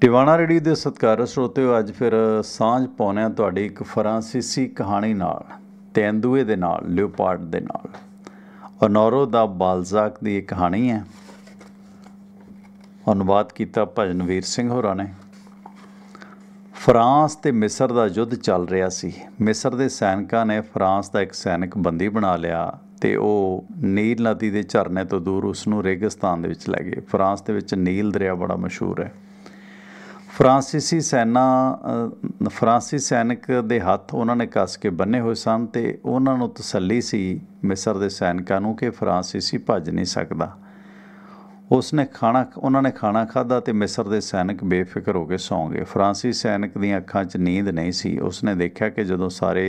Tiwana ready ਦੇ ਸਤਿਕਾਰ ਸਰੋਤੇ ਅੱਜ ਫਿਰ ਸਾਂਝ ਪਾਉਣਿਆ ਤੁਹਾਡੀ ਇੱਕ ਫਰਾਂਸੀਸੀ ਕਹਾਣੀ ਨਾਲ ਤੈਂਦੂਏ ਦੇ ਨਾਲ ਲਿਓਪਾਰਡ ਦੇ ਨਾਲ ਅਨੋਰੋ ਦਾ ਬਾਲਜ਼ਾਕ ਦੀ ਇੱਕ ਕਹਾਣੀ ਹੈ ਅਨੁਵਾਦ ਕੀਤਾ ਭਜਨ ਵੀਰ ਸਿੰਘ ਹੋਰਾਂ ਨੇ ਫਰਾਂਸ ਤੇ ਮਿਸਰ ਦਾ ਯੁੱਧ ਚੱਲ ਰਿਹਾ ਸੀ ਮਿਸਰ ਦੇ ਸੈਨਿਕਾਂ ਨੇ ਫਰਾਂਸ ਦਾ ਇੱਕ ਸੈਨਿਕ ਬੰਦੀ ਬਣਾ ਲਿਆ ਤੇ ਉਹ ਨੀਲ ਨਦੀ ਦੇ ਝਰਨੇ ਤੋਂ ਦੂਰ ਉਸ ਨੂੰ ਰੇਗਿਸਤਾਨ ਦੇ ਵਿੱਚ ਲੈ ਗਏ ਫਰਾਂਸ ਦੇ ਵਿੱਚ ਨੀਲ ਦਰਿਆ ਬੜਾ ਮਸ਼ਹੂਰ ਹੈ ਫਰਾਂਸੀਸੀ ਸੈਨਾ ਫਰਾਂਸੀ ਸੈਨਿਕ ਦੇ ਹੱਥ ਉਹਨਾਂ ਨੇ ਕੱਸ ਕੇ ਬੰਨੇ ਹੋਏ ਸਨ ਤੇ ਉਹਨਾਂ ਨੂੰ ਤਸੱਲੀ ਸੀ ਮਿਸਰ ਦੇ ਸੈਨਿਕਾਂ ਨੂੰ ਕਿ ਫਰਾਂਸੀਸੀ ਭੱਜ ਨਹੀਂ ਸਕਦਾ ਉਸਨੇ ਖਾਣਾ ਉਹਨਾਂ ਨੇ ਖਾਣਾ ਖਾਦਾ ਤੇ ਮਿਸਰ ਦੇ ਸੈਨਿਕ ਬੇਫਿਕਰ ਹੋ ਕੇ ਸੌਂ ਗਏ ਫਰਾਂਸੀ ਸੈਨਿਕ ਦੀਆਂ ਅੱਖਾਂ 'ਚ ਨੀਂਦ ਨਹੀਂ ਸੀ ਉਸਨੇ ਦੇਖਿਆ ਕਿ ਜਦੋਂ ਸਾਰੇ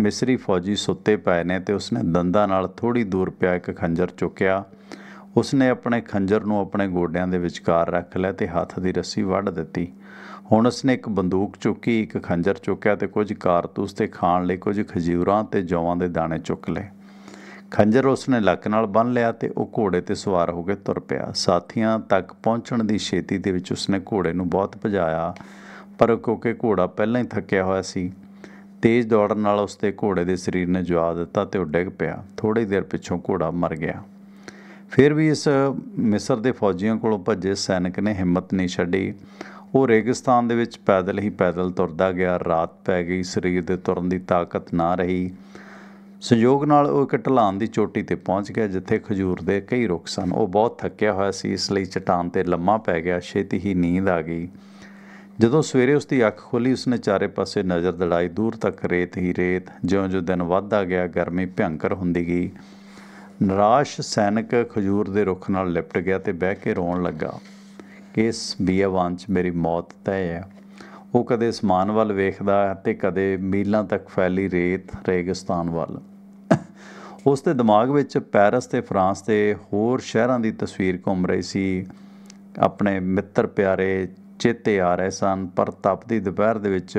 ਮਿਸਰੀ ਫੌਜੀ ਸੁੱਤੇ ਪਏ ਨੇ ਤੇ ਉਸਨੇ ਦੰਦਾਂ ਨਾਲ ਥੋੜੀ ਦੂਰ ਪਿਆ ਇੱਕ ਖੰਜਰ ਚੁੱਕਿਆ ਉਸਨੇ ਆਪਣੇ ਖੰਜਰ ਨੂੰ ਆਪਣੇ ਗੋਡਿਆਂ ਦੇ ਵਿਚਕਾਰ ਰੱਖ ਲਿਆ ਤੇ ਹੱਥ ਦੀ ਰੱਸੀ ਵੱਢ ਦਿੱਤੀ ਹੁਣ ਉਸਨੇ ਇੱਕ ਬੰਦੂਕ ਚੁੱਕੀ ਇੱਕ ਖੰਜਰ ਚੁੱਕਿਆ ਤੇ ਕੁਝ ਕਾਰਤੂਸ ਤੇ ਖਾਣ ਲਈ ਕੁਝ ਖਜੂਰਾਂ ਤੇ ਜੌਆਂ ਦੇ ਦਾਣੇ ਚੁੱਕ ਲਏ ਖੰਜਰ ਉਸਨੇ ਲੱਕ ਨਾਲ ਬੰਨ ਲਿਆ ਤੇ ਉਹ ਘੋੜੇ ਤੇ ਸਵਾਰ ਹੋ ਕੇ ਤੁਰ ਪਿਆ ਸਾਥੀਆਂ ਤੱਕ ਪਹੁੰਚਣ ਦੀ ਛੇਤੀ ਦੇ ਵਿੱਚ ਉਸਨੇ ਘੋੜੇ ਨੂੰ ਬਹੁਤ ਭਜਾਇਆ ਪਰ ਕਿਉਂਕਿ ਘੋੜਾ ਪਹਿਲਾਂ ਹੀ ਥੱਕਿਆ ਹੋਇਆ ਸੀ ਤੇਜ਼ ਦੌੜਨ ਨਾਲ ਉਸਦੇ ਘੋੜੇ ਦੇ ਸਰੀਰ ਨੇ ਜਵਾਬ ਦਿੱਤਾ ਤੇ ਉਹ ਡਿੱਗ ਪਿਆ ਥੋੜੀ ਦੇਰ ਪਿੱਛੋਂ ਘੋੜਾ ਮਰ ਗਿਆ ਫਿਰ ਵੀ ਇਸ ਮਿਸਰ ਦੇ ਫੌਜੀਆਂ ਕੋਲੋਂ ਭੱਜੇ ਸੈਨਿਕ ਨੇ ਹਿੰਮਤ ਨਹੀਂ ਛੱਡੀ ਉਹ ਰੇਗਿਸਤਾਨ ਦੇ ਵਿੱਚ ਪੈਦਲ ਹੀ ਪੈਦਲ ਤੁਰਦਾ ਗਿਆ ਰਾਤ ਪੈ ਗਈ ਸਰੀਰ ਦੇ ਤੁਰਨ ਦੀ ਤਾਕਤ ਨਾ ਰਹੀ ਸੰਯੋਗ ਨਾਲ ਉਹ ਇੱਕ ਢਲਾਨ ਦੀ ਚੋਟੀ ਤੇ ਪਹੁੰਚ ਗਿਆ ਜਿੱਥੇ ਖਜੂਰ ਦੇ ਕਈ ਰੁੱਖ ਸਨ ਉਹ ਬਹੁਤ ਥੱਕਿਆ ਹੋਇਆ ਸੀ ਇਸ ਲਈ ਚਟਾਨ ਤੇ ਲੰਮਾ ਪੈ ਗਿਆ ਛੇਤੀ ਹੀ ਨੀਂਦ ਆ ਗਈ ਜਦੋਂ ਸਵੇਰੇ ਉਸ ਦੀ ਅੱਖ ਖੋਲੀ ਉਸਨੇ ਚਾਰੇ ਪਾਸੇ ਨਜ਼ਰ ਦੜਾਈ ਦੂਰ ਤੱਕ ਰੇਤ ਹੀ ਰੇਤ ਜਿਉਂ-ਜਿਉਂ ਦਿਨ ਵੱਧਦਾ ਗਿਆ ਗਰਮੀ ਭਿਆੰਕਰ ਹੁੰਦੀ ਗਈ ਨਿਰਾਸ਼ ਸੈਨਿਕ ਖਜੂਰ ਦੇ ਰੁੱਖ ਨਾਲ ਲਿਪਟ ਗਿਆ ਤੇ ਬਹਿ ਕੇ ਰੋਣ ਲੱਗਾ ਕਿ ਇਸ ਬੀਅਵਾਨ 'ਚ ਮੇਰੀ ਮੌਤ ਤੈ ਹੈ ਉਹ ਕਦੇ ਸਮਾਨ ਵੱਲ ਵੇਖਦਾ ਤੇ ਕਦੇ ਮੀਲਾਂ ਤੱਕ ਫੈਲੀ ਰੇਤ ਰੇਗਿਸਤਾਨ ਵੱਲ ਉਸ ਦੇ ਦਿਮਾਗ ਵਿੱਚ ਪੈਰਿਸ ਤੇ ਫਰਾਂਸ ਤੇ ਹੋਰ ਸ਼ਹਿਰਾਂ ਦੀ ਤਸਵੀਰ ਘੁੰਮ ਰਹੀ ਸੀ ਆਪਣੇ ਮਿੱਤਰ ਪਿਆਰੇ ਚੇਤੇ ਆ ਰਹੇ ਸਨ ਪਰ ਤਪਦੀ ਦੁਪਹਿਰ ਦੇ ਵਿੱਚ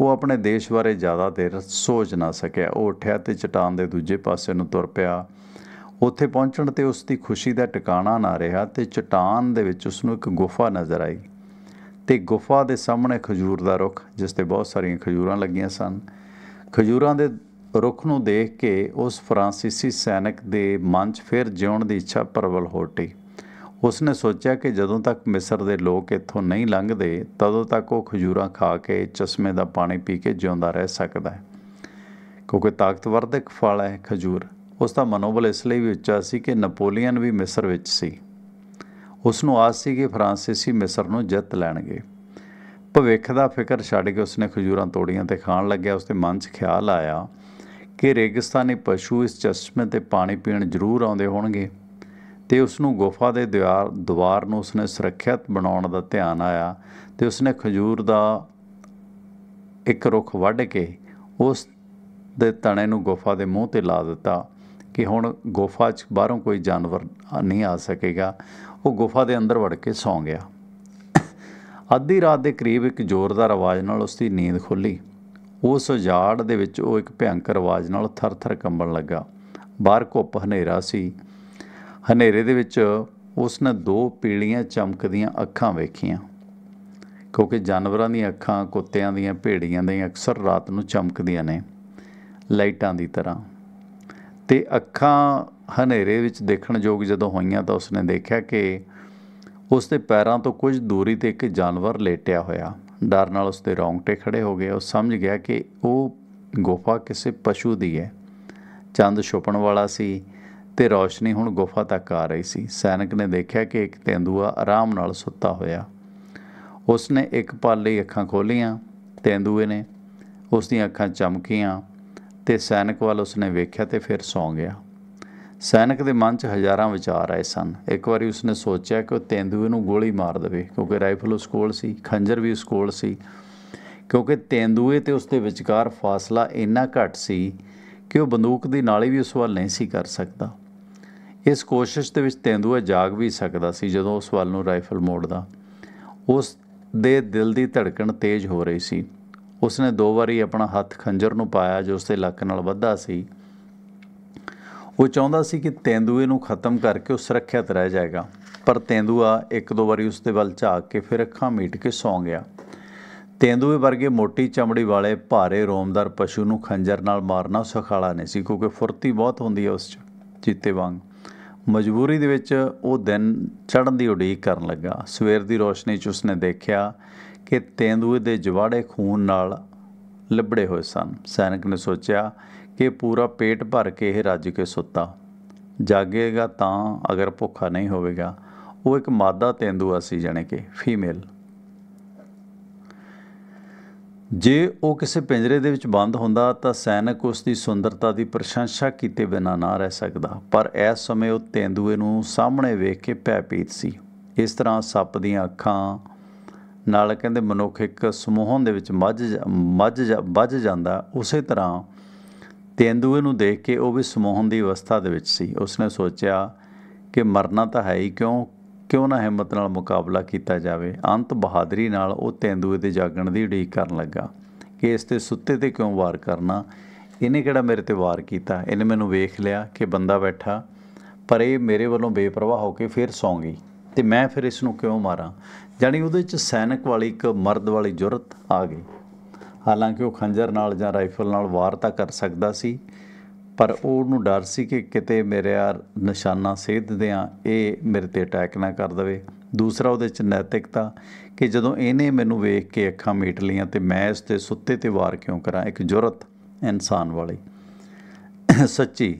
ਉਹ ਆਪਣੇ ਦੇਸ਼ ਬਾਰੇ ਜ਼ਿਆਦਾ ਦੇਰ ਸੋਚ ਨਾ ਸਕਿਆ ਉਹ ਉੱਠਿਆ ਤੇ ਚਟਾਨ ਦੇ ਦੂਜੇ ਪਾਸੇ ਨੂੰ ਤੁਰ ਪਿਆ ਉੱਥੇ ਪਹੁੰਚਣ ਤੇ ਉਸ ਦੀ ਖੁਸ਼ੀ ਦਾ ਟਿਕਾਣਾ ਨਾ ਰਿਹਾ ਤੇ ਚਟਾਨ ਦੇ ਵਿੱਚ ਉਸ ਨੂੰ ਇੱਕ ਗੁਫਾ ਨਜ਼ਰ ਆਈ ਤੇ ਗੁਫਾ ਦੇ ਸਾਹਮਣੇ ਖਜੂਰ ਦਾ ਰੁੱਖ ਜਿਸ ਤੇ ਬਹੁਤ ਸਾਰੀਆਂ ਖਜੂਰਾਂ ਲੱਗੀਆਂ ਸਨ ਖਜੂਰਾਂ ਦੇ ਰੁੱਖ ਨੂੰ ਦੇਖ ਕੇ ਉਸ ਫਰਾਂਸੀਸੀ ਸੈਨਿਕ ਦੇ ਮਨ 'ਚ ਫਿਰ ਜਿਉਣ ਦੀ ਇੱਛਾ ਪ੍ਰਵਲ ਹੋ ਉਸ ਨੇ ਸੋਚਿਆ ਕਿ ਜਦੋਂ ਤੱਕ ਮਿਸਰ ਦੇ ਲੋਕ ਇੱਥੋਂ ਨਹੀਂ ਲੰਘਦੇ ਤਦੋਂ ਤੱਕ ਉਹ ਖਜੂਰਾਂ ਖਾ ਕੇ ਚਸ਼ਮੇ ਦਾ ਪਾਣੀ ਪੀ ਕੇ ਜਿਉਂਦਾ ਰਹਿ ਸਕਦਾ ਹੈ ਕਿਉਂਕਿ ਤਾਕਤਵਰ ਦਾ ਇੱਕ ਫਲ ਹੈ ਖਜੂਰ ਉਸ ਦਾ ਮਨੋਬਲ ਇਸ ਲਈ ਵੀ ਉੱਚਾ ਸੀ ਕਿ ਨਪੋਲੀਅਨ ਵੀ ਮਿਸਰ ਵਿੱਚ ਸੀ ਉਸ ਨੂੰ ਆਸ ਸੀ ਕਿ ਫਰਾਂਸੀਸੀ ਮਿਸਰ ਨੂੰ ਜਿੱਤ ਲੈਣਗੇ ਭਵਿੱਖ ਦਾ ਫਿਕਰ ਛੱਡ ਕੇ ਉਸ ਨੇ ਖਜੂਰਾਂ ਤੋੜੀਆਂ ਤੇ ਖਾਣ ਲੱਗਿਆ ਉਸ ਦੇ ਮਨ 'ਚ ਖਿਆਲ ਆਇਆ ਕਿ ਰੇਗਿਸਤਾਨੀ ਪਸ਼ੂ ਇਸ ਚਸ਼ਮੇ ਤੇ ਪਾਣੀ ਪੀਣ ਜ਼ਰੂਰ ਆਉਂਦੇ ਹੋਣਗੇ ਤੇ ਉਸ ਨੂੰ ਗੁਫਾ ਦੇ ਦਿਵਾਰ ਦਵਾਰ ਨੂੰ ਉਸ ਨੇ ਸੁਰੱਖਿਅਤ ਬਣਾਉਣ ਦਾ ਧਿਆਨ ਆਇਆ ਤੇ ਉਸ ਨੇ ਖਜੂਰ ਦਾ ਇੱਕ ਰੁੱਖ ਵੱਢ ਕੇ ਉਸ ਦੇ ਤਣੇ ਨੂੰ ਗੁਫਾ ਦੇ ਮੂੰਹ ਤੇ ਲਾ ਦਿੱਤਾ ਕਿ ਹੁਣ ਗੁਫਾ 'ਚ ਬਾਹਰੋਂ ਕੋਈ ਜਾਨਵਰ ਨਹੀਂ ਆ ਸਕੇਗਾ ਉਹ ਗੁਫਾ ਦੇ ਅੰਦਰ ਵੜ ਕੇ ਸੌਂ ਗਿਆ ਅੱਧੀ ਰਾਤ ਦੇ ਕਰੀਬ ਇੱਕ ਜ਼ੋਰਦਾਰ ਆਵਾਜ਼ ਨਾਲ ਉਸ ਦੀ ਨੀਂਦ ਖੁੱਲੀ ਉਸ ਉਜਾੜ ਦੇ ਵਿੱਚ ਉਹ ਇੱਕ ਭਿਆਨਕ ਆਵਾਜ਼ ਨਾਲ ਥਰ-ਥਰ ਕੰਬਣ ਲੱਗਾ ਬਾਹਰ ਘੁੱਪ ਹਨੇਰਾ ਸੀ ਹਨੇਰੇ ਦੇ ਵਿੱਚ ਉਸ ਨੇ ਦੋ ਪੀਲੀਆਂ ਚਮਕਦੀਆਂ ਅੱਖਾਂ ਵੇਖੀਆਂ ਕਿਉਂਕਿ ਜਾਨਵਰਾਂ ਦੀਆਂ ਅੱਖਾਂ ਕੁੱਤਿਆਂ ਦੀਆਂ ਭੇੜੀਆਂ ਦੀਆਂ ਅਕਸਰ ਰਾਤ ਨੂੰ ਚਮਕਦੀਆਂ ਨੇ ਲਾਈਟਾਂ ਦੀ ਤਰ੍ਹਾਂ ਤੇ ਅੱਖਾਂ ਹਨੇਰੇ ਵਿੱਚ ਦੇਖਣ ਯੋਗ ਜਦੋਂ ਹੋਈਆਂ ਤਾਂ ਉਸਨੇ ਦੇਖਿਆ ਕਿ ਉਸ ਦੇ ਪੈਰਾਂ ਤੋਂ ਕੁਝ ਦੂਰੀ ਤੇ ਇੱਕ ਜਾਨਵਰ ਲੇਟਿਆ ਹੋਇਆ ਡਰ ਨਾਲ ਉਸ ਦੇ ਰੌਂਗਟੇ ਖੜੇ ਹੋ ਗਏ ਉਹ ਸਮਝ ਗਿਆ ਕਿ ਉਹ ਗੁਫਾ ਕਿਸੇ ਪਸ਼ੂ ਦੀ ਹੈ ਚੰਦ ਛੁਪਣ ਵਾਲਾ ਸੀ ਤੇ ਰੌਸ਼ਨੀ ਹੁਣ ਗੁਫਾ ਤੱਕ ਆ ਰਹੀ ਸੀ ਸੈਨਿਕ ਨੇ ਦੇਖਿਆ ਕਿ ਇੱਕ ਤੇਂਦੂਆ ਆਰਾਮ ਨਾਲ ਸੁੱਤਾ ਹੋਇਆ ਉਸਨੇ ਇੱਕ ਪਾਲੇ ਅੱਖਾਂ ਖੋਲੀਆਂ ਤੇਂਦੂਏ ਨੇ ਉਸ ਦੀਆਂ ਅੱਖਾਂ ਚਮਕੀਆਂ ਤੇ ਸੈਨਿਕ ਵੱਲ ਉਸਨੇ ਵੇਖਿਆ ਤੇ ਫਿਰ ਸੌਂ ਗਿਆ ਸੈਨਿਕ ਦੇ ਮਨ 'ਚ ਹਜ਼ਾਰਾਂ ਵਿਚਾਰ ਆਏ ਸਨ ਇੱਕ ਵਾਰੀ ਉਸਨੇ ਸੋਚਿਆ ਕਿ ਉਹ ਤੇਂਦੂਏ ਨੂੰ ਗੋਲੀ ਮਾਰ ਦੇਵੇ ਕਿਉਂਕਿ ਰਾਈਫਲ ਉਸ ਕੋਲ ਸੀ ਖੰਜਰ ਵੀ ਉਸ ਕੋਲ ਸੀ ਕਿਉਂਕਿ ਤੇਂਦੂਏ ਤੇ ਉਸ ਦੇ ਵਿਚਕਾਰ ਫਾਸਲਾ ਇੰਨਾ ਘੱਟ ਸੀ ਕਿ ਉਹ ਬੰਦੂਕ ਦੀ ਨਾਲੀ ਵੀ ਉਸ ਵੱਲ ਨਹੀਂ ਸੀ ਕਰ ਸਕਦਾ ਇਸ ਕੋਸ਼ਿਸ਼ ਦੇ ਵਿੱਚ ਤੇਂਦੂਆ ਜਾਗ ਵੀ ਸਕਦਾ ਸੀ ਜਦੋਂ ਉਸ ਵੱਲ ਨੂੰ ਰਾਈਫਲ ਮੋੜਦਾ ਉਸ ਦੇ ਦਿਲ ਦੀ ਧੜਕਣ ਤੇਜ਼ ਹੋ ਰਹੀ ਸੀ ਉਸਨੇ ਦੋ ਵਾਰੀ ਆਪਣਾ ਹੱਥ ਖੰਜਰ ਨੂੰ ਪਾਇਆ ਜੋ ਉਸਦੇ ਲੱਕ ਨਾਲ ਵੱਧਾ ਸੀ ਉਹ ਚਾਹੁੰਦਾ ਸੀ ਕਿ ਤੇਂਦੂਏ ਨੂੰ ਖਤਮ ਕਰਕੇ ਉਹ ਸੁਰੱਖਿਅਤ ਰਹਿ ਜਾਏਗਾ ਪਰ ਤੇਂਦੂਆ ਇੱਕ ਦੋ ਵਾਰੀ ਉਸਦੇ ਵੱਲ ਝਾਕ ਕੇ ਫਿਰ ਅੱਖਾਂ ਮੀਟ ਕੇ ਸੌਂ ਗਿਆ ਤੇਂਦੂਏ ਵਰਗੇ ਮੋਟੀ ਚਮੜੀ ਵਾਲੇ ਭਾਰੇ ਰੋਮਦਾਰ ਪਸ਼ੂ ਨੂੰ ਖੰਜਰ ਨਾਲ ਮਾਰਨਾ ਸੁਖਾਲਾ ਨਹੀਂ ਸੀ ਕਿਉਂਕਿ ਫੁਰਤੀ ਬਹੁਤ ਹੁੰਦੀ ਹੈ ਉਸ 'ਚ ਚੀਤੇ ਵਾਂਗ ਮਜਬੂਰੀ ਦੇ ਵਿੱਚ ਉਹ ਦਿਨ ਚੜ੍ਹਨ ਦੀ ਉਡੀਕ ਕਰਨ ਲੱਗਾ ਸਵੇਰ ਦੀ ਰੋਸ਼ਨੀ 'ਚ ਉਸਨੇ ਦੇਖਿਆ ਕਿ ਤੇਂਦੂਏ ਦੇ ਜਵਾੜੇ ਖੂਨ ਨਾਲ ਲਿਬੜੇ ਹੋਏ ਸਨ ਸੈਨਿਕ ਨੇ ਸੋਚਿਆ ਕਿ ਪੂਰਾ ਪੇਟ ਭਰ ਕੇ ਇਹ ਰੱਜ ਕੇ ਸੁੱਤਾ ਜਾਗੇਗਾ ਤਾਂ ਅਗਰ ਭੁੱਖਾ ਨਹੀਂ ਹੋਵੇਗਾ ਉਹ ਇੱਕ ਮਾਦਾ ਤੇਂਦੂਆ ਸੀ ਜਾਨੇ ਕਿ ਫੀਮੇਲ ਜੇ ਉਹ ਕਿਸੇ ਪਿੰਜਰੇ ਦੇ ਵਿੱਚ ਬੰਦ ਹੁੰਦਾ ਤਾਂ ਸੈਨਿਕ ਉਸ ਦੀ ਸੁੰਦਰਤਾ ਦੀ ਪ੍ਰਸ਼ੰਸਾ ਕੀਤੇ ਬਿਨਾਂ ਨਾ ਰਹਿ ਸਕਦਾ ਪਰ ਇਸ ਸਮੇਂ ਉਹ ਤੇਂਦੂਏ ਨੂੰ ਸਾਹਮਣੇ ਵੇਖ ਕੇ ਭੈਪੀਤ ਸੀ ਇਸ ਤਰ੍ਹਾਂ ਸੱਪ ਦੀਆਂ ਅੱਖਾਂ ਨਾਲ ਕਹਿੰਦੇ ਮਨੁੱਖ ਇੱਕ ਸਮੂਹਨ ਦੇ ਵਿੱਚ ਮੱਝ ਮੱਝ ਵੱਜ ਜਾਂਦਾ ਉਸੇ ਤਰ੍ਹਾਂ ਤੇਂਦੂਏ ਨੂੰ ਦੇਖ ਕੇ ਉਹ ਵੀ ਸਮੂਹਨ ਦੀ ਅਵਸਥਾ ਦੇ ਵਿੱਚ ਸੀ ਉਸਨੇ ਸੋਚਿਆ ਕਿ ਮਰਨਾ ਤਾਂ ਹੈ ਹੀ ਕਿਉਂ ਕਿਉਂ ਨਾ ਹਿੰਮਤ ਨਾਲ ਮੁਕਾਬਲਾ ਕੀਤਾ ਜਾਵੇ ਅੰਤ ਬਹਾਦਰੀ ਨਾਲ ਉਹ ਤੇਂਦੂਏ ਦੇ ਜਾਗਣ ਦੀ ਉਡੀਕ ਕਰਨ ਲੱਗਾ ਕਿ ਇਸ ਤੇ ਸੁੱਤੇ ਤੇ ਕਿਉਂ ਵਾਰ ਕਰਨਾ ਇਹਨੇ ਕਿਹੜਾ ਮੇਰੇ ਤੇ ਵਾਰ ਕੀਤਾ ਇਹਨੇ ਮੈਨੂੰ ਵੇਖ ਲਿਆ ਕਿ ਬੰਦਾ ਬੈਠਾ ਪਰ ਇਹ ਮੇਰੇ ਵੱਲੋਂ ਬੇਪਰਵਾਹ ਹੋ ਕੇ ਫਿਰ ਸੌਂ ਗਈ ਤੇ ਮੈਂ ਫਿਰ ਇਸ ਨੂੰ ਕਿਉਂ ਮਾਰਾਂ ਜਾਨੀ ਉਹਦੇ ਵਿੱਚ ਸੈਨਿਕ ਵਾਲੀ ਇੱਕ ਮਰਦ ਵਾਲੀ ਜੁਰਤ ਆ ਗਈ ਹਾਲਾਂਕਿ ਉਹ ਖੰਜਰ ਨਾਲ ਜਾਂ ਰਾਈਫਲ ਨਾਲ ਵਾਰ ਤਾਂ ਕਰ ਸਕਦਾ ਸੀ ਪਰ ਉਹਨੂੰ ਡਰ ਸੀ ਕਿ ਕਿਤੇ ਮੇਰੇ ਯਾਰ ਨਿਸ਼ਾਨਾ ਸੇਧ ਦਿਆਂ ਇਹ ਮੇਰੇ ਤੇ ਅਟੈਕ ਨਾ ਕਰ ਦਵੇ ਦੂਸਰਾ ਉਹਦੇ ਵਿੱਚ ਨੈਤਿਕਤਾ ਕਿ ਜਦੋਂ ਇਹਨੇ ਮੈਨੂੰ ਵੇਖ ਕੇ ਅੱਖਾਂ ਮੀਟ ਲੀਆਂ ਤੇ ਮੈਂ ਇਸ ਤੇ ਸੁੱਤੇ ਤੇ ਵਾਰ ਕਿਉਂ ਕਰਾਂ ਇੱਕ ਜੁਰਤ ਇਨਸਾਨ ਵਾਲੀ ਸੱਚੀ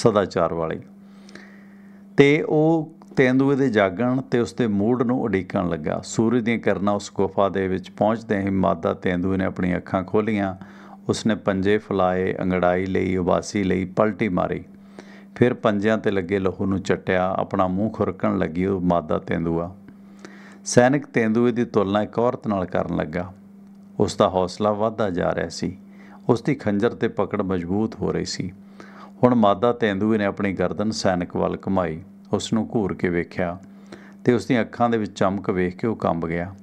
ਸਦਾਚਾਰ ਵਾਲੀ ਤੇ ਉਹ ਤੇਂਦੂਏ ਦੇ ਜਾਗਣ ਤੇ ਉਸਦੇ ਮੂਡ ਨੂੰ ਉਡੀਕਣ ਲੱਗਾ ਸੂਰਜ ਦੀਆਂ ਕਿਰਨਾਂ ਉਸ ਗੁਫਾ ਦੇ ਵਿੱਚ ਪਹੁੰਚਦੇ ਹੀ ਮਾਦਾ ਤੇਂਦੂਏ ਨੇ ਆਪਣੀਆਂ ਅੱਖਾਂ ਖੋਲੀਆਂ ਉਸਨੇ ਪੰਜੇ ਫਲਾਏ ਅੰਗੜਾਈ ਲਈ ਉਬਾਸੀ ਲਈ ਪਲਟੀ ਮਾਰੀ ਫਿਰ ਪੰਜਿਆਂ ਤੇ ਲੱਗੇ ਲਹੂ ਨੂੰ ਚਟਿਆ ਆਪਣਾ ਮੂੰਹ ਖੁਰਕਣ ਲੱਗੀ ਉਹ ਮਾਦਾ ਤੇਂਦੂਆ ਸੈਨਿਕ ਤੇਂਦੂਏ ਦੀ ਤੁਲਨਾ ਇੱਕ ਔਰਤ ਨਾਲ ਕਰਨ ਲੱਗਾ ਉਸ ਦਾ ਹੌਸਲਾ ਵਧਦਾ ਜਾ ਰਿਹਾ ਸੀ ਉਸ ਦੀ ਖੰਜਰ ਤੇ ਪਕੜ ਮਜ਼ਬੂਤ ਹੋ ਰਹੀ ਸੀ ਹੁਣ ਮਾਦਾ ਤੇਂਦੂਏ ਨੇ ਆਪਣੀ ਗਰਦਨ ਸੈਨਿਕ ਵੱਲ ਘੁਮਾਈ ਉਸ ਨੂੰ ਘੂਰ ਕੇ ਵੇਖਿਆ ਤੇ ਉਸ ਦੀਆਂ ਅੱਖਾਂ ਦੇ ਵਿੱਚ ਚਮਕ ਵੇਖ ਕੇ ਉਹ ਕੰਬ ਗਿਆ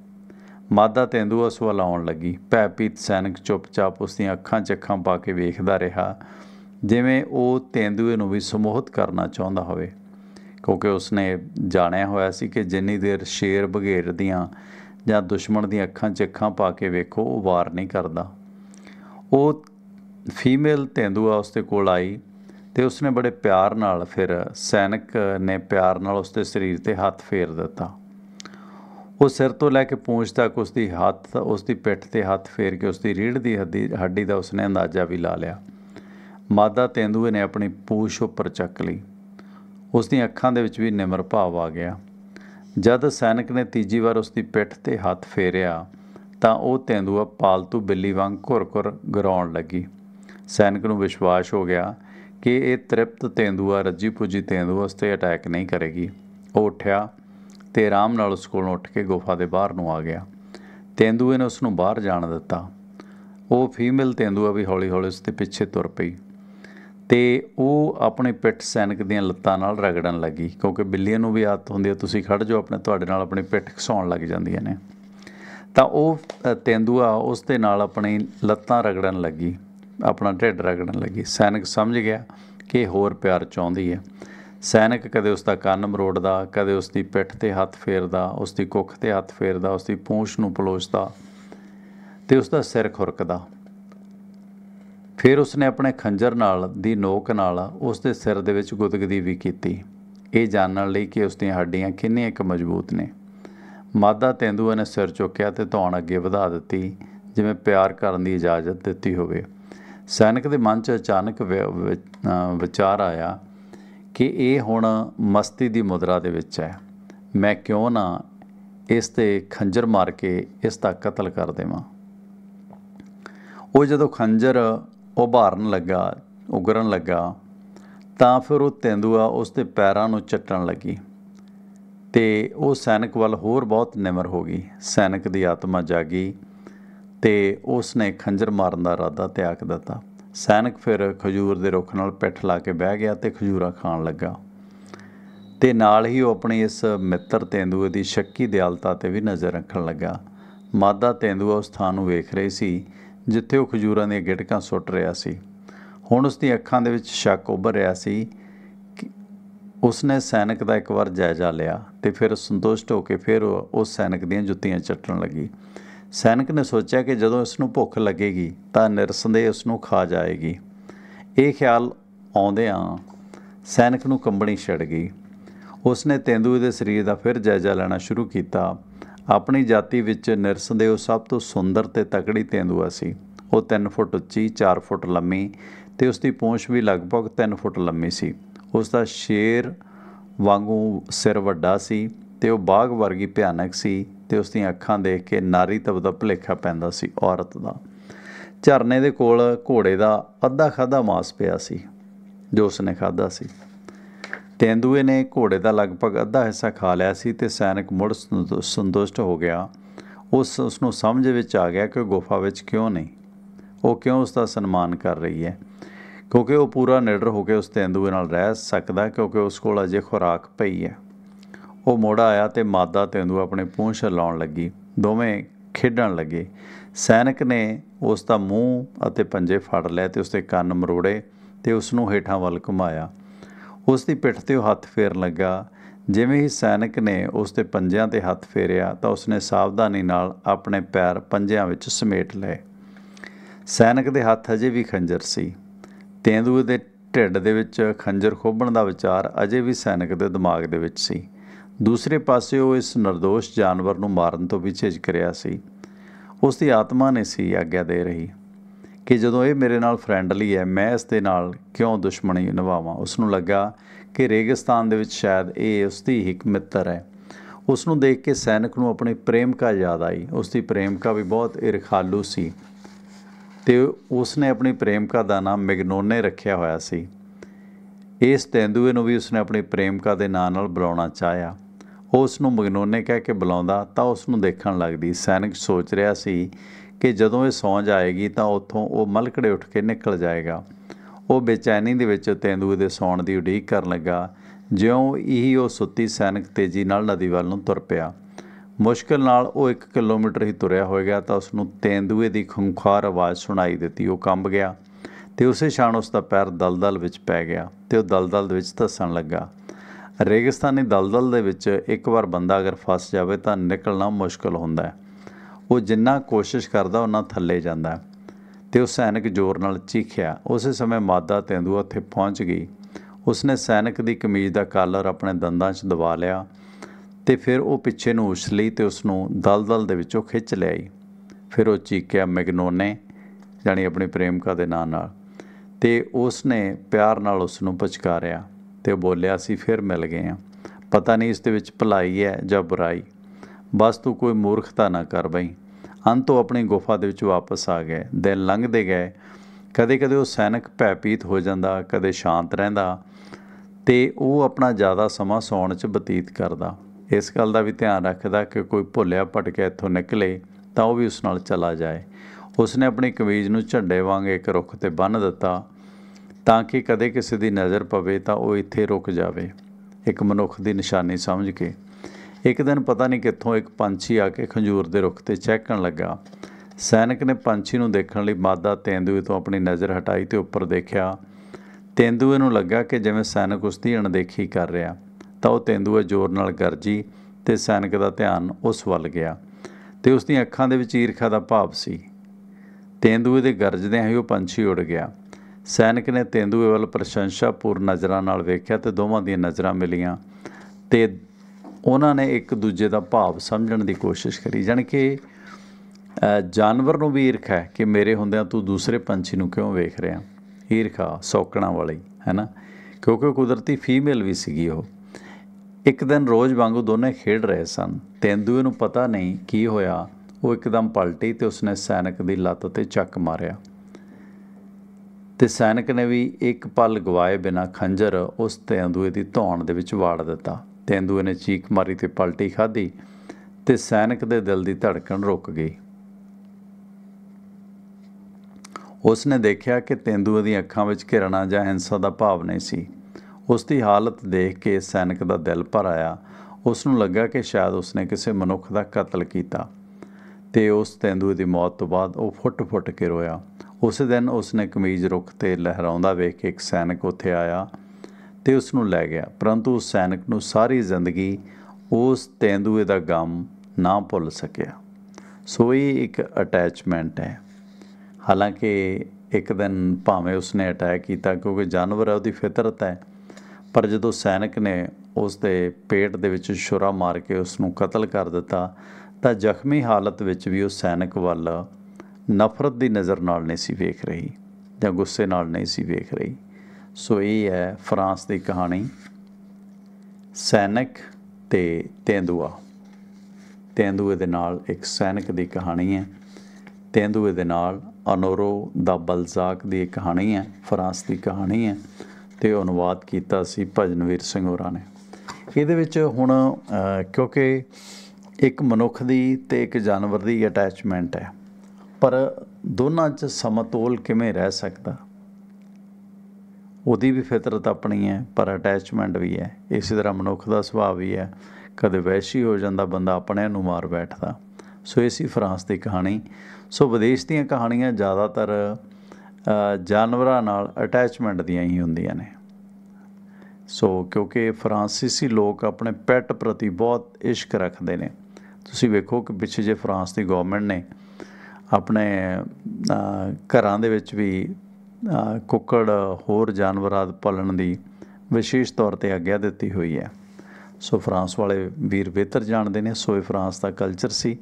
ਮਾਦਾ ਤੇਂਦੂ ਉਸ ਵੱਲ ਆਉਣ ਲੱਗੀ ਪੈਪੀਤ ਸੈਨਿਕ ਚੁੱਪਚਾਪ ਉਸ ਦੀਆਂ ਅੱਖਾਂ 'ਚ ਅੱਖਾਂ ਪਾ ਕੇ ਵੇਖਦਾ ਰਿਹਾ ਜਿਵੇਂ ਉਹ ਤੇਂਦੂਏ ਨੂੰ ਵੀ ਸਮੋਹਤ ਕਰਨਾ ਚਾਹੁੰਦਾ ਹੋਵੇ ਕਿਉਂਕਿ ਉਸਨੇ ਜਾਣਿਆ ਹੋਇਆ ਸੀ ਕਿ ਜਿੰਨੀ ਦੇਰ ਸ਼ੇਰ ਬਗੇਰ ਦੀਆਂ ਜਾਂ ਦੁਸ਼ਮਣ ਦੀਆਂ ਅੱਖਾਂ 'ਚ ਅੱਖਾਂ ਪਾ ਕੇ ਵੇਖੋ ਉਹ ਵਾਰ ਨਹੀਂ ਕਰਦਾ ਉਹ ਫੀਮੇਲ ਤੇਂਦੂਆ ਉਸਦੇ ਕੋਲ ਆਈ ਤੇ ਉਸਨੇ ਬੜੇ ਪਿਆਰ ਨਾਲ ਫਿਰ ਸੈਨਿਕ ਨੇ ਪਿਆਰ ਨਾਲ ਉਸਦੇ ਸਰੀਰ ਤੇ ਹੱਥ ਫੇਰ ਦਿੱਤਾ ਉਹ ਸਿਰ ਤੋਂ ਲੈ ਕੇ ਪੂੰਛ ਤੱਕ ਉਸਦੀ ਹੱਥ ਉਸਦੀ ਪਿੱਠ ਤੇ ਹੱਥ ਫੇਰ ਕੇ ਉਸਦੀ ਰੀੜ ਦੀ ਹੱਡੀ ਹੱਡੀ ਦਾ ਉਸਨੇ ਅੰਦਾਜ਼ਾ ਵੀ ਲਾ ਲਿਆ ਮਾਦਾ ਤੇਂਦੂਏ ਨੇ ਆਪਣੀ ਪੂਛ ਉੱਪਰ ਚੱਕ ਲਈ ਉਸ ਦੀਆਂ ਅੱਖਾਂ ਦੇ ਵਿੱਚ ਵੀ ਨਿਮਰ ਭਾਵ ਆ ਗਿਆ ਜਦ ਸੈਨਿਕ ਨੇ ਤੀਜੀ ਵਾਰ ਉਸ ਦੀ ਪਿੱਠ ਤੇ ਹੱਥ ਫੇਰਿਆ ਤਾਂ ਉਹ ਤੇਂਦੂਆ ਪਾਲਤੂ ਬਿੱਲੀ ਵਾਂਗ ਘੁਰ-ਘੁਰ ਗਰਾਉਣ ਲੱਗੀ ਸੈਨਿਕ ਨੂੰ ਵਿਸ਼ਵਾਸ ਹੋ ਗਿਆ ਕਿ ਇਹ ਤ੍ਰਿਪਤ ਤੇਂਦੂਆ ਰੱਜੀ ਪੁਜੀ ਤੇਂਦੂਆ ਉਸ ਤੇ ਅਟੈਕ ਨਹੀਂ ਕਰੇਗੀ ਉਹ ਉੱਠਿਆ ਤੇ ਆਰਾਮ ਨਾਲ ਉਸ ਕੋਲੋਂ ਉੱਠ ਕੇ ਗੁਫਾ ਦੇ ਬਾਹਰ ਨੂੰ ਆ ਗਿਆ ਤੇਂਦੂਏ ਨੇ ਉਸ ਨੂੰ ਬਾਹਰ ਜਾਣ ਦਿੱਤਾ ਉਹ ਫੀਮੇਲ ਤੇਂਦੂਆ ਵੀ ਹੌਲੀ-ਹੌਲੀ ਉਸ ਦੇ ਪਿੱਛੇ ਤੁਰ ਪਈ ਤੇ ਉਹ ਆਪਣੇ ਪਿੱਠ ਸੈਨਿਕ ਦੀਆਂ ਲੱਤਾਂ ਨਾਲ ਰਗੜਨ ਲੱਗੀ ਕਿਉਂਕਿ ਬਿੱਲੀਆਂ ਨੂੰ ਵੀ ਆਦਤ ਹੁੰਦੀ ਹੈ ਤੁਸੀਂ ਖੜ ਜਾਓ ਆਪਣੇ ਤੁਹਾਡੇ ਨਾਲ ਆਪਣੀ ਪਿੱਠ ਖਸਾਉਣ ਲੱਗ ਜਾਂਦੀਆਂ ਨੇ ਤਾਂ ਉਹ ਤੇਂਦੂਆ ਉਸ ਦੇ ਨਾਲ ਆਪਣੀ ਲੱਤਾਂ ਰਗੜਨ ਲੱਗੀ ਆਪਣਾ ਢਿੱਡ ਰਗੜਨ ਲੱਗੀ ਸੈਨਿਕ ਸਮਝ ਗਿਆ ਕਿ ਹੋਰ ਪਿਆਰ ਚਾਹੁੰਦੀ ਹੈ ਸੈਨਿਕ ਕਦੇ ਉਸ ਦਾ ਕੰਨ ਮਰੋੜਦਾ ਕਦੇ ਉਸ ਦੀ ਪਿੱਠ ਤੇ ਹੱਥ ਫੇਰਦਾ ਉਸ ਦੀ ਕੁੱਖ ਤੇ ਹੱਥ ਫੇਰਦਾ ਉਸ ਦੀ ਪੂੰਛ ਨੂੰ ਪਲੋਸਦਾ ਤੇ ਉਸ ਦਾ ਸਿਰ ਖੁਰਕਦਾ ਫਿਰ ਉਸਨੇ ਆਪਣੇ ਖੰਜਰ ਨਾਲ ਦੀ ਨੋਕ ਨਾਲ ਉਸ ਦੇ ਸਿਰ ਦੇ ਵਿੱਚ ਗੁਦਗਦੀ ਵੀ ਕੀਤੀ ਇਹ ਜਾਣਨ ਲਈ ਕਿ ਉਸ ਦੀਆਂ ਹੱਡੀਆਂ ਕਿੰਨੀਆਂ ਕੁ ਮਜ਼ਬੂਤ ਨੇ ਮਾਦਾ ਤੇਂਦੂਆ ਨੇ ਸਿਰ ਚੁੱਕਿਆ ਤੇ ਧੌਣ ਅੱਗੇ ਵਧਾ ਦਿੱਤੀ ਜਿਵੇਂ ਪਿਆਰ ਕਰਨ ਦੀ ਇਜਾਜ਼ਤ ਦਿੱਤੀ ਹੋਵੇ ਸੈਨਿਕ ਦੇ ਮਨ 'ਚ ਅਚਾਨਕ ਵਿਚਾਰ ਆਇਆ ਕਿ ਇਹ ਹੁਣ ਮਸਤੀ ਦੀ ਮੁਦਰਾ ਦੇ ਵਿੱਚ ਹੈ ਮੈਂ ਕਿਉਂ ਨਾ ਇਸ ਤੇ ਖੰਜਰ ਮਾਰ ਕੇ ਇਸ ਦਾ ਕਤਲ ਕਰ ਦੇਵਾਂ ਉਹ ਜਦੋਂ ਖੰਜਰ ਉਭਾਰਨ ਲੱਗਾ ਉਗਰਨ ਲੱਗਾ ਤਾਂ ਫਿਰ ਉਹ ਤੇਂਦੂਆ ਉਸ ਦੇ ਪੈਰਾਂ ਨੂੰ ਚੱਟਣ ਲੱਗੀ ਤੇ ਉਹ ਸੈਨਿਕ ਵੱਲ ਹੋਰ ਬਹੁਤ ਨਿਮਰ ਹੋ ਗਈ ਸੈਨਿਕ ਦੀ ਆਤਮਾ ਜਾਗੀ ਤੇ ਉਸ ਨੇ ਖੰਜਰ ਮਾਰਨ ਦਾ ਇਰਾਦਾ ਤਿਆਗ ਦਿੱਤਾ ਸੈਨਿਕ ਫਿਰ ਖਜੂਰ ਦੇ ਰੁੱਖ ਨਾਲ ਪਿੱਠ ਲਾ ਕੇ ਬਹਿ ਗਿਆ ਤੇ ਖਜੂਰਾ ਖਾਣ ਲੱਗਾ ਤੇ ਨਾਲ ਹੀ ਉਹ ਆਪਣੇ ਇਸ ਮਿੱਤਰ ਤੇਂਦੂਏ ਦੀ ਸ਼ੱਕੀ ਦਿਆਲਤਾ ਤੇ ਵੀ ਨਜ਼ਰ ਰੱਖਣ ਲੱਗਾ ਮਾਦਾ ਤੇਂਦੂਆ ਉਸ ਥਾਂ ਨੂੰ ਵੇਖ ਰਹੀ ਸੀ ਜਿੱਥੇ ਉਹ ਖਜੂਰਾਂ ਦੀਆਂ ਗਿਟਕਾਂ ਸੁੱਟ ਰਿਹਾ ਸੀ ਹੁਣ ਉਸ ਦੀਆਂ ਅੱਖਾਂ ਦੇ ਵਿੱਚ ਸ਼ੱਕ ਉੱਭਰ ਰਿਹਾ ਸੀ ਉਸਨੇ ਸੈਨਿਕ ਦਾ ਇੱਕ ਵਾਰ ਜਾਇਜ਼ਾ ਲਿਆ ਤੇ ਫਿਰ ਸੰਤੁਸ਼ਟ ਹੋ ਕੇ ਫਿਰ ਉਹ ਸੈਨਿਕ ਦੀਆਂ ਜੁੱਤੀਆਂ ਚੱਟਣ ਲੱਗੀ ਸੈਨਿਕ ਨੇ ਸੋਚਿਆ ਕਿ ਜਦੋਂ ਇਸ ਨੂੰ ਭੁੱਖ ਲੱਗੇਗੀ ਤਾਂ ਨਿਰਸੰਦੇ ਉਸ ਨੂੰ ਖਾ ਜਾਏਗੀ ਇਹ ਖਿਆਲ ਆਉਂਦਿਆਂ ਸੈਨਿਕ ਨੂੰ ਕੰਬਣੀ ਛੜ ਗਈ ਉਸ ਨੇ ਤੇਂਦੂ ਦੇ ਸਰੀਰ ਦਾ ਫਿਰ ਜਾਇਜ਼ਾ ਲੈਣਾ ਸ਼ੁਰੂ ਕੀਤਾ ਆਪਣੀ ਜਾਤੀ ਵਿੱਚ ਉਹ ਸਭ ਤੋਂ ਸੁੰਦਰ ਤੇ ਤਕੜੀ ਤੇਂਦੂਆ ਸੀ ਉਹ 3 ਫੁੱਟ ਉੱਚੀ 4 ਫੁੱਟ ਲੰਮੀ ਤੇ ਉਸ ਦੀ ਪੂੰਛ ਵੀ ਲਗਭਗ 3 ਫੁੱਟ ਲੰਮੀ ਸੀ ਉਸ ਦਾ ਸ਼ੇਰ ਵਾਂਗੂ ਸਿਰ ਵੱਡਾ ਸੀ ਤੇ ਉਹ ਬਾਗ ਵਰਗੀ ਭਿਆਨਕ ਸੀ ਤੇ ਉਸ ਦੀਆਂ ਅੱਖਾਂ ਦੇਖ ਕੇ ਨਾਰੀ ਤਬ ਦਾ ਭਲੇਖਾ ਪੈਂਦਾ ਸੀ ਔਰਤ ਦਾ ਝਰਨੇ ਦੇ ਕੋਲ ਘੋੜੇ ਦਾ ਅੱਧਾ ਖਾਦਾ ਮਾਸ ਪਿਆ ਸੀ ਜੋ ਉਸ ਨੇ ਖਾਦਾ ਸੀ ਤੇਂਦੂਏ ਨੇ ਘੋੜੇ ਦਾ ਲਗਭਗ ਅੱਧਾ ਹਿੱਸਾ ਖਾ ਲਿਆ ਸੀ ਤੇ ਸੈਨਿਕ ਮੁੜ ਸੰਤੁਸ਼ਟ ਹੋ ਗਿਆ ਉਸ ਉਸ ਨੂੰ ਸਮਝ ਵਿੱਚ ਆ ਗਿਆ ਕਿ ਗੁਫਾ ਵਿੱਚ ਕਿਉਂ ਨਹੀਂ ਉਹ ਕਿਉਂ ਉਸ ਦਾ ਸਨਮਾਨ ਕਰ ਰਹੀ ਹੈ ਕਿਉਂਕਿ ਉਹ ਪੂਰਾ ਨਿਡਰ ਹੋ ਕੇ ਉਸ ਤੇਂਦੂਏ ਨਾਲ ਰਹਿ ਸਕਦਾ ਕਿਉਂਕਿ ਉਸ ਕੋਲ ਅਜੇ ਖੁਰਾਕ ਪਈ ਹੈ ਉਹ ਮੋੜ ਆਇਆ ਤੇ ਮਾਦਾ ਤੇਂਦੂ ਆਪਣੇ ਪੂੰਛ ਲਾਉਣ ਲੱਗੀ ਦੋਵੇਂ ਖੇਡਣ ਲੱਗੇ ਸੈਨਿਕ ਨੇ ਉਸ ਦਾ ਮੂੰਹ ਅਤੇ ਪੰਜੇ ਫੜ ਲਏ ਤੇ ਉਸ ਦੇ ਕੰਨ ਮਰੋੜੇ ਤੇ ਉਸ ਨੂੰ ਹੇਠਾਂ ਵੱਲ ਘੁਮਾਇਆ ਉਸ ਦੀ ਪਿੱਠ ਤੇ ਉਹ ਹੱਥ ਫੇਰਨ ਲੱਗਾ ਜਿਵੇਂ ਹੀ ਸੈਨਿਕ ਨੇ ਉਸ ਦੇ ਪੰਜਿਆਂ ਤੇ ਹੱਥ ਫੇਰਿਆ ਤਾਂ ਉਸ ਨੇ ਸਾਵਧਾਨੀ ਨਾਲ ਆਪਣੇ ਪੈਰ ਪੰਜਿਆਂ ਵਿੱਚ ਸਮੇਟ ਲਏ ਸੈਨਿਕ ਦੇ ਹੱਥ ਅਜੇ ਵੀ ਖੰਜਰ ਸੀ ਤੇਂਦੂ ਦੇ ਢਿੱਡ ਦੇ ਵਿੱਚ ਖੰਜਰ ਖੋਬਣ ਦਾ ਵਿਚਾਰ ਅਜੇ ਵੀ ਸੈਨਿਕ ਦੇ ਦਿਮਾਗ ਦੇ ਵਿੱਚ ਸੀ ਦੂਸਰੇ ਪਾਸੇ ਉਹ ਇਸ નિર્ਦੋਸ਼ ਜਾਨਵਰ ਨੂੰ ਮਾਰਨ ਤੋਂ ਵੀ ਝਿਜਕ ਰਿਹਾ ਸੀ ਉਸ ਦੀ ਆਤਮਾ ਨੇ ਸੀ ਆਗਿਆ ਦੇ ਰਹੀ ਕਿ ਜਦੋਂ ਇਹ ਮੇਰੇ ਨਾਲ ਫ੍ਰੈਂਡਲੀ ਹੈ ਮੈਂ ਇਸ ਦੇ ਨਾਲ ਕਿਉਂ ਦੁਸ਼ਮਣੀ ਨਿਭਾਵਾਂ ਉਸ ਨੂੰ ਲੱਗਾ ਕਿ ਰੇਗਿਸਤਾਨ ਦੇ ਵਿੱਚ ਸ਼ਾਇਦ ਇਹ ਉਸ ਦੀ ਇੱਕ ਮਿੱਤਰ ਹੈ ਉਸ ਨੂੰ ਦੇਖ ਕੇ ਸੈਨਿਕ ਨੂੰ ਆਪਣੇ ਪ੍ਰੇਮਿਕਾ ਯਾਦ ਆਈ ਉਸ ਦੀ ਪ੍ਰੇਮਿਕਾ ਵੀ ਬਹੁਤ ਇਰਖਾਲੂ ਸੀ ਤੇ ਉਸ ਨੇ ਆਪਣੀ ਪ੍ਰੇਮਿਕਾ ਦਾ ਨਾਮ ਮਿਗਨੋਨੇ ਰੱਖਿਆ ਹੋਇਆ ਸੀ ਇਸ ਤੈਂਦੂਏ ਨੂੰ ਵੀ ਉਸ ਨੇ ਆਪਣੇ ਪ੍ਰੇਮਿਕਾ ਦੇ ਨਾਂ ਨਾਲ ਬੁਲਾਉਣਾ ਚਾਹਿਆ ਉਸ ਨੂੰ ਮਗਨੋਨੇ ਕਹਿ ਕੇ ਬੁਲਾਉਂਦਾ ਤਾਂ ਉਸ ਨੂੰ ਦੇਖਣ ਲੱਗਦੀ ਸੈਨਿਕ ਸੋਚ ਰਿਹਾ ਸੀ ਕਿ ਜਦੋਂ ਇਹ ਸੌਂਜ ਆਏਗੀ ਤਾਂ ਉੱਥੋਂ ਉਹ ਮਲਕੜੇ ਉੱਠ ਕੇ ਨਿਕਲ ਜਾਏਗਾ ਉਹ ਬੇਚੈਨੀ ਦੇ ਵਿੱਚ ਤੇਂਦੂਏ ਦੇ ਸੌਣ ਦੀ ਉਡੀਕ ਕਰਨ ਲੱਗਾ ਜਿਉਂ ਹੀ ਉਹ ਸੁੱਤੀ ਸੈਨਿਕ ਤੇਜ਼ੀ ਨਾਲ ਨਦੀ ਵੱਲ ਨੂੰ ਤੁਰ ਪਿਆ ਮੁਸ਼ਕਲ ਨਾਲ ਉਹ 1 ਕਿਲੋਮੀਟਰ ਹੀ ਤੁਰਿਆ ਹੋਏਗਾ ਤਾਂ ਉਸ ਨੂੰ ਤੇਂਦੂਏ ਦੀ ਖੁੰਖਾਰ ਆਵਾਜ਼ ਸੁਣਾਈ ਦਿੱਤੀ ਉਹ ਕੰਬ ਗਿਆ ਤੇ ਉਸੇ ਛਾਣ ਉਸ ਦਾ ਪੈਰ ਦਲਦਲ ਵਿੱਚ ਪੈ ਗਿਆ ਤੇ ਉਹ ਦਲਦਲ ਦੇ ਵਿੱਚ ਧਸਣ ਲੱਗਾ ਰੇਗਿਸਤਾਨੀ ਦਲਦਲ ਦੇ ਵਿੱਚ ਇੱਕ ਵਾਰ ਬੰਦਾ ਅਗਰ ਫਸ ਜਾਵੇ ਤਾਂ ਨਿਕਲਣਾ ਮੁਸ਼ਕਲ ਹੁੰਦਾ ਹੈ ਉਹ ਜਿੰਨਾ ਕੋਸ਼ਿਸ਼ ਕਰਦਾ ਉਹਨਾਂ ਥੱਲੇ ਜਾਂਦਾ ਤੇ ਉਹ ਸੈਨਿਕ ਜ਼ੋਰ ਨਾਲ ਚੀਖਿਆ ਉਸੇ ਸਮੇਂ ਮਾਦਾ ਤੇਂਦੂ ਉੱਥੇ ਪਹੁੰਚ ਗਈ ਉਸਨੇ ਸੈਨਿਕ ਦੀ ਕਮੀਜ਼ ਦਾ ਕਾਲਰ ਆਪਣੇ ਦੰਦਾਂ 'ਚ ਦਬਾ ਲਿਆ ਤੇ ਫਿਰ ਉਹ ਪਿੱਛੇ ਨੂੰ ਲਈ ਤੇ ਉਸ ਨੂੰ ਦਲਦਲ ਦੇ ਵਿੱਚੋਂ ਖਿੱਚ ਲਿਆਈ ਫਿਰ ਉਹ ਚੀਕਿਆ ਮੈਗਨੋਨੇ ਜਾਨੀ ਆਪਣੀ ਪ੍ਰੇਮਿਕਾ ਦੇ ਨਾਂ ਨਾਲ ਤੇ ਉਸਨੇ ਪਿਆਰ ਨਾਲ ਉਸ ਨੂੰ ਪਛਕਾਰਿਆ ਤੇ ਬੋਲਿਆ ਸੀ ਫਿਰ ਮਿਲ ਗਏ ਆ ਪਤਾ ਨਹੀਂ ਇਸ ਦੇ ਵਿੱਚ ਭਲਾਈ ਹੈ ਜਾਂ ਬੁਰਾਈ ਬਸ ਤੂੰ ਕੋਈ ਮੂਰਖਤਾ ਨਾ ਕਰ ਬਈ ਅੰਤ ਉਹ ਆਪਣੀ ਗੁਫਾ ਦੇ ਵਿੱਚ ਵਾਪਸ ਆ ਗਏ ਦਿਨ ਲੰਘਦੇ ਗਏ ਕਦੇ-ਕਦੇ ਉਹ ਸੈਨਿਕ ਭੈਪੀਤ ਹੋ ਜਾਂਦਾ ਕਦੇ ਸ਼ਾਂਤ ਰਹਿੰਦਾ ਤੇ ਉਹ ਆਪਣਾ ਜ਼ਿਆਦਾ ਸਮਾਂ ਸੌਣ 'ਚ ਬਤੀਤ ਕਰਦਾ ਇਸ ਗੱਲ ਦਾ ਵੀ ਧਿਆਨ ਰੱਖਦਾ ਕਿ ਕੋਈ ਭੁੱਲਿਆ ਭਟਕਿਆ ਇੱਥੋਂ ਨਿਕਲੇ ਤਾਂ ਉਹ ਵੀ ਉਸ ਨਾਲ ਚਲਾ ਜਾਏ ਉਸਨੇ ਆਪਣੀ ਕਮੀਜ਼ ਨੂੰ ਝੰਡੇ ਵਾਂਗ ਇੱਕ ਰੁੱਖ ਤੇ ਬੰਨ੍ਹ ਦਿੱਤਾ ਤਾਂ ਕਿ ਕਦੇ ਕਿਸੇ ਦੀ ਨਜ਼ਰ ਪਵੇ ਤਾਂ ਉਹ ਇੱਥੇ ਰੁਕ ਜਾਵੇ ਇੱਕ ਮਨੁੱਖ ਦੀ ਨਿਸ਼ਾਨੀ ਸਮਝ ਕੇ ਇੱਕ ਦਿਨ ਪਤਾ ਨਹੀਂ ਕਿੱਥੋਂ ਇੱਕ ਪੰਛੀ ਆ ਕੇ ਖੰਜੂਰ ਦੇ ਰੁੱਖ ਤੇ ਚਹਿਕਣ ਲੱਗਾ ਸੈਨਿਕ ਨੇ ਪੰਛੀ ਨੂੰ ਦੇਖਣ ਲਈ ਮਾਦਾ ਤੇਂਦੂਏ ਤੋਂ ਆਪਣੀ ਨਜ਼ਰ ਹਟਾਈ ਤੇ ਉੱਪਰ ਦੇਖਿਆ ਤੇਂਦੂਏ ਨੂੰ ਲੱਗਾ ਕਿ ਜਿਵੇਂ ਸੈਨਿਕ ਉਸ ਦੀ ਅਣਦੇਖੀ ਕਰ ਰਿਹਾ ਤਾਂ ਉਹ ਤੇਂਦੂਏ ਜ਼ੋਰ ਨਾਲ ਗਰਜੀ ਤੇ ਸੈਨਿਕ ਦਾ ਧਿਆਨ ਉਸ ਵੱਲ ਗਿਆ ਤੇ ਉਸ ਦੀਆਂ ਅੱਖਾਂ ਦੇ ਵਿੱਚ ਈਰਖਾ ਦਾ ਭਾਵ ਸੀ ਤੇਂਦੂਏ ਦੇ ਗਰਜਦਿਆਂ ਹੀ ਉਹ ਪੰਛੀ ਉੱਡ ਗਿਆ ਸੈਨਿਕ ਨੇ ਤੇਂਦੂਏ ਵੱਲ ਪ੍ਰਸ਼ੰਸ਼ਾਪੂਰਨ ਨਜ਼ਰਾਂ ਨਾਲ ਵੇਖਿਆ ਤੇ ਦੋਵਾਂ ਦੀਆਂ ਨਜ਼ਰਾਂ ਮਿਲੀਆਂ ਤੇ ਉਹਨਾਂ ਨੇ ਇੱਕ ਦੂਜੇ ਦਾ ਭਾਵ ਸਮਝਣ ਦੀ ਕੋਸ਼ਿਸ਼ ਕੀਤੀ ਜਾਨ ਕਿ ਜਾਨਵਰ ਨੂੰ ਵੀ ਈਰਖਾ ਹੈ ਕਿ ਮੇਰੇ ਹੁੰਦਿਆਂ ਤੂੰ ਦੂਸਰੇ ਪੰਛੀ ਨੂੰ ਕਿਉਂ ਵੇਖ ਰਿਹਾ ਈਰਖਾ ਸੌਕਣਾ ਵਾਲੀ ਹੈ ਨਾ ਕਿਉਂਕਿ ਕੁਦਰਤੀ ਫੀਮੇਲ ਵੀ ਸੀਗੀ ਉਹ ਇੱਕ ਦਿਨ ਰੋਜ਼ ਵਾਂਗੂ ਦੋਨੇ ਖੇਡ ਰਹੇ ਸਨ ਤੇਂਦੂਏ ਨੂੰ ਪਤਾ ਨਹੀਂ ਕੀ ਹੋਇਆ ਉਹ ਇੱਕਦਮ ਪਲਟੀ ਤੇ ਉਸਨੇ ਸੈਨਿਕ ਦੀ ਲੱਤ ਤੇ ਚੱਕ ਮਾਰਿਆ ਤੇ ਸੈਨਿਕ ਨੇ ਵੀ ਇੱਕ ਪਲ ਗਵਾਏ ਬਿਨਾ ਖੰਜਰ ਉਸ ਤੇਂਦੂਏ ਦੀ ਧੌਣ ਦੇ ਵਿੱਚ ਵਾੜ ਦਿੱਤਾ ਤੇਂਦੂਏ ਨੇ ਚੀਕ ਮਾਰੀ ਤੇ ਪਲਟੀ ਖਾਧੀ ਤੇ ਸੈਨਿਕ ਦੇ ਦਿਲ ਦੀ ਧੜਕਣ ਰੁਕ ਗਈ ਉਸ ਨੇ ਦੇਖਿਆ ਕਿ ਤੇਂਦੂਏ ਦੀਆਂ ਅੱਖਾਂ ਵਿੱਚ ਘਿਰਣਾ ਜਾਂ ਹਿੰਸਾ ਦਾ ਭਾਵ ਨਹੀਂ ਸੀ ਉਸ ਦੀ ਹਾਲਤ ਦੇਖ ਕੇ ਸੈਨਿਕ ਦਾ ਦਿਲ ਭਰ ਆਇਆ ਉਸ ਨੂੰ ਲੱਗਾ ਕਿ ਸ਼ਾਇਦ ਉਸ ਨੇ ਕਿਸੇ ਮਨੁੱਖ ਦਾ ਕਤਲ ਕੀਤਾ ਤੇ ਉਸ ਤੇਂਦੂਏ ਦੀ ਮੌਤ ਤੋਂ ਬਾਅਦ ਉਹ ਫੁੱਟ-ਫੁੱਟ ਕੇ ਰੋਇਆ ਉਸ ਦਿਨ ਉਸ ਨੇ ਕਮੀਜ਼ ਰੁੱਖ ਤੇ ਲਹਿਰਾਉਂਦਾ ਵੇਖ ਕੇ ਇੱਕ ਸੈਨਿਕ ਉੱਥੇ ਆਇਆ ਤੇ ਉਸ ਨੂੰ ਲੈ ਗਿਆ ਪਰੰਤੂ ਉਸ ਸੈਨਿਕ ਨੂੰ ਸਾਰੀ ਜ਼ਿੰਦਗੀ ਉਸ ਤੇਂਦੂਏ ਦਾ ਗਮ ਨਾ ਭੁੱਲ ਸਕਿਆ ਸੋ ਇਹ ਇੱਕ ਅਟੈਚਮੈਂਟ ਹੈ ਹਾਲਾਂਕਿ ਇੱਕ ਦਿਨ ਭਾਵੇਂ ਉਸਨੇ ਅਟੈਕ ਕੀਤਾ ਕਿਉਂਕਿ ਜਾਨਵਰ ਹੈ ਉਹਦੀ ਫਿਤਰਤ ਹੈ ਪਰ ਜਦੋਂ ਸੈਨਿਕ ਨੇ ਉਸ ਦੇ ਪੇਟ ਦੇ ਵਿੱਚ ਛੁਰਾ ਮਾਰ ਕੇ ਉਸ ਨੂੰ ਕਤਲ ਕਰ ਦਿੱਤਾ ਤਾਂ ਜ਼ਖਮੀ ਹਾਲਤ ਵਿੱਚ ਵੀ ਉਹ ਸੈਨਿਕ ਵੱਲ ਨਫ਼ਰਤ ਦੀ ਨਜ਼ਰ ਨਾਲ ਨਹੀਂ ਸੀ ਵੇਖ ਰਹੀ ਜਾਂ ਗੁੱਸੇ ਨਾਲ ਨਹੀਂ ਸੀ ਵੇਖ ਰਹੀ ਸੋ ਇਹ ਹੈ ਫਰਾਂਸ ਦੀ ਕਹਾਣੀ ਸੈਨਿਕ ਤੇ ਤੇਂਦੂਆ ਤੇਂਦੂਏ ਦੇ ਨਾਲ ਇੱਕ ਸੈਨਿਕ ਦੀ ਕਹਾਣੀ ਹੈ ਤੇਂਦੂਏ ਦੇ ਨਾਲ ਅਨੋਰੋ ਦਾ ਬਲਜ਼ਾਕ ਦੀ ਕਹਾਣੀ ਹੈ ਫਰਾਂਸ ਦੀ ਕਹਾਣੀ ਹੈ ਤੇ ਅਨੁਵਾਦ ਕੀਤਾ ਸੀ ਭਜਨਵੀਰ ਸਿੰਘ ਹੋਰਾਂ ਨੇ ਇਹਦੇ ਵਿੱਚ ਹੁਣ ਕਿਉਂਕਿ ਇੱਕ ਮਨੁੱਖ ਦੀ ਤੇ ਇੱਕ ਜਾਨਵਰ ਦੀ ਅਟੈਚਮੈਂਟ ਹੈ ਪਰ ਦੋਨਾਂ 'ਚ ਸਮਤੋਲ ਕਿਵੇਂ ਰਹਿ ਸਕਦਾ ਉਹਦੀ ਵੀ ਫਿਤਰਤ ਆਪਣੀ ਹੈ ਪਰ ਅਟੈਚਮੈਂਟ ਵੀ ਹੈ ਇਸੇ ਤਰ੍ਹਾਂ ਮਨੁੱਖ ਦਾ ਸੁਭਾਅ ਵੀ ਹੈ ਕਦੇ ਵੈਸ਼ੀ ਹੋ ਜਾਂਦਾ ਬੰਦਾ ਆਪਣੇ ਨੂੰ ਮਾਰ ਬੈਠਦਾ ਸੋ ਇਸੀ ਫਰਾਂਸ ਦੀ ਕਹਾਣੀ ਸੋ ਵਿਦੇਸ਼ ਦੀਆਂ ਕਹਾਣੀਆਂ ਜ਼ਿਆਦਾਤਰ ਜਾਨਵਰਾਂ ਨਾਲ ਅਟੈਚਮੈਂਟ ਦੀਆਂ ਹੀ ਹੁੰਦੀਆਂ ਨੇ ਸੋ ਕਿਉਂਕਿ ਫਰਾਂਸੀਸੀ ਲੋਕ ਆਪਣੇ ਪੈਟ ਪ੍ਰਤੀ ਬਹੁਤ ਇਸ਼ਕ ਰੱਖਦੇ ਨੇ ਤੁਸੀਂ ਵੇਖੋ ਕਿ ਪਿੱਛੇ ਜੇ ਫਰਾਂਸ ਦੀ ਗਵਰਨਮੈਂਟ ਨੇ ਆਪਣੇ ਘਰਾਂ ਦੇ ਵਿੱਚ ਵੀ ਕੁੱਕੜ ਹੋਰ ਜਾਨਵਰ ਆਦ ਪਾਲਣ ਦੀ ਵਿਸ਼ੇਸ਼ ਤੌਰ ਤੇ ਆਗਿਆ ਦਿੱਤੀ ਹੋਈ ਹੈ ਸੋ ਫਰਾਂਸ ਵਾਲੇ ਵੀਰ ਬਿਹਤਰ ਜਾਣਦੇ ਨੇ ਸੋਏ ਫਰਾਂਸ ਦਾ ਕਲਚਰ ਸੀ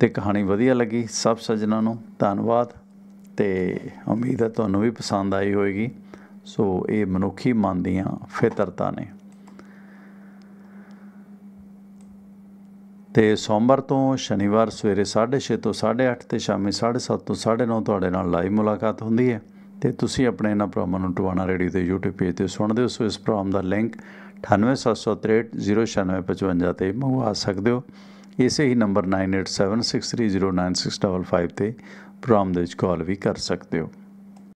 ਤੇ ਕਹਾਣੀ ਵਧੀਆ ਲੱਗੀ ਸਭ ਸੱਜਣਾ ਨੂੰ ਧੰਨਵਾਦ ਤੇ ਉਮੀਦ ਹੈ ਤੁਹਾਨੂੰ ਵੀ ਪਸੰਦ ਆਈ ਹੋਵੇਗੀ ਸੋ ਇਹ ਮਨੁੱਖੀ ਮਨ ਦੀਆਂ ਫਿਤਰਤਾਂ ਨੇ ਤੇ ਸੋਮਵਾਰ ਤੋਂ ਸ਼ਨੀਵਾਰ ਸਵੇਰੇ 6:30 ਤੋਂ 8:30 ਤੇ ਸ਼ਾਮੇ 7:30 ਤੋਂ 9:30 ਤੁਹਾਡੇ ਨਾਲ ਲਾਈਵ ਮੁਲਾਕਾਤ ਹੁੰਦੀ ਹੈ ਤੇ ਤੁਸੀਂ ਆਪਣੇ ਇਹਨਾਂ ਪ੍ਰੋਗਰਾਮ ਨੂੰ ਟਵਾਣਾ ਰੇਡੀ ਤੇ YouTube ਪੇਜ ਤੇ ਸੁਣਦੇ ਹੋ ਸੋ ਇਸ ਪ੍ਰੋਗਰਾਮ ਦਾ ਲਿੰਕ 9876309655 ਤੇ ਮੰਗਵਾ ਸਕਦੇ ਹੋ ਇਸੇ ਹੀ ਨੰਬਰ 9876309655 ਤੇ ਪ੍ਰੋਗਰਾਮ ਦੇ ਵਿੱਚ ਕਾਲ ਵੀ ਕਰ ਸਕਦੇ ਹੋ